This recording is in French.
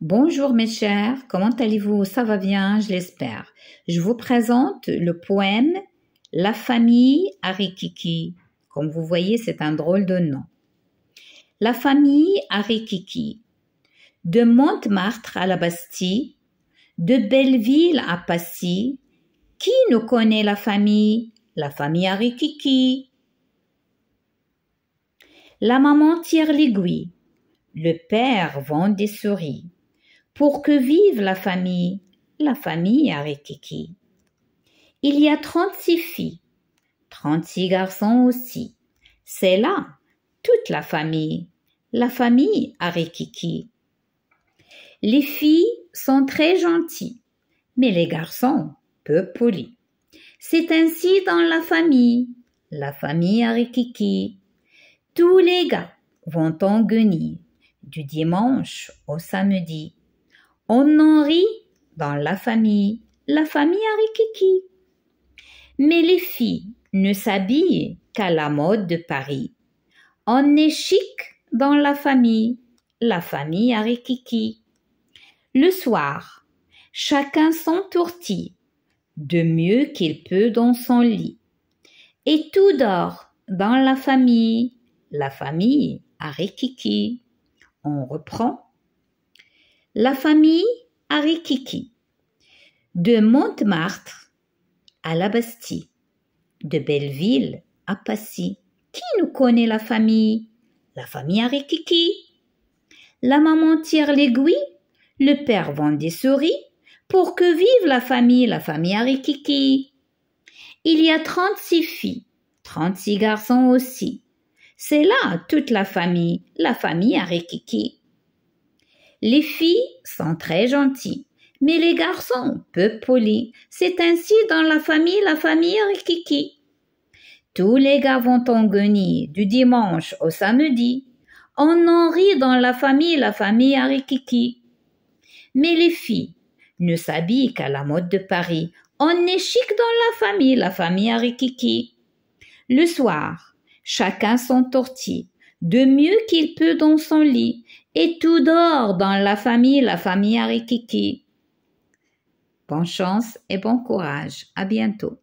Bonjour mes chers, comment allez-vous Ça va bien, je l'espère. Je vous présente le poème La famille Arikiki. Comme vous voyez, c'est un drôle de nom. La famille Arikiki. De Montmartre à la Bastille, de Belleville à Passy, qui nous connaît la famille La famille Arikiki. La maman tire l'aiguille. Le père vend des souris pour que vive la famille, la famille Arikiki. Il y a trente-six filles, trente-six garçons aussi. C'est là toute la famille, la famille Arikiki. Les filles sont très gentilles, mais les garçons peu polis. C'est ainsi dans la famille, la famille Arikiki. Tous les gars vont en guenille, du dimanche au samedi. On en rit dans la famille, la famille Arikiki. Mais les filles ne s'habillent qu'à la mode de Paris. On est chic dans la famille, la famille Arikiki. Le soir, chacun s'entourtit de mieux qu'il peut dans son lit. Et tout dort dans la famille, la famille Arikiki. On reprend la famille Arikiki, de Montmartre à la Bastille, de Belleville à Passy. Qui nous connaît la famille La famille Arikiki. La maman tire l'aiguille, le père vend des souris pour que vive la famille, la famille Arikiki. Il y a trente-six filles, trente-six garçons aussi. C'est là toute la famille, la famille Arikiki. Les filles sont très gentilles, mais les garçons peu polis. C'est ainsi dans la famille, la famille Arikiki. »« Tous les gars vont en guenille du dimanche au samedi. On en rit dans la famille, la famille Arikiki. »« Mais les filles ne s'habillent qu'à la mode de Paris. On est chic dans la famille, la famille Arikiki. »« Le soir, chacun son de mieux qu'il peut dans son lit, et tout dort dans la famille, la famille Arikiki. Bonne chance et bon courage. À bientôt.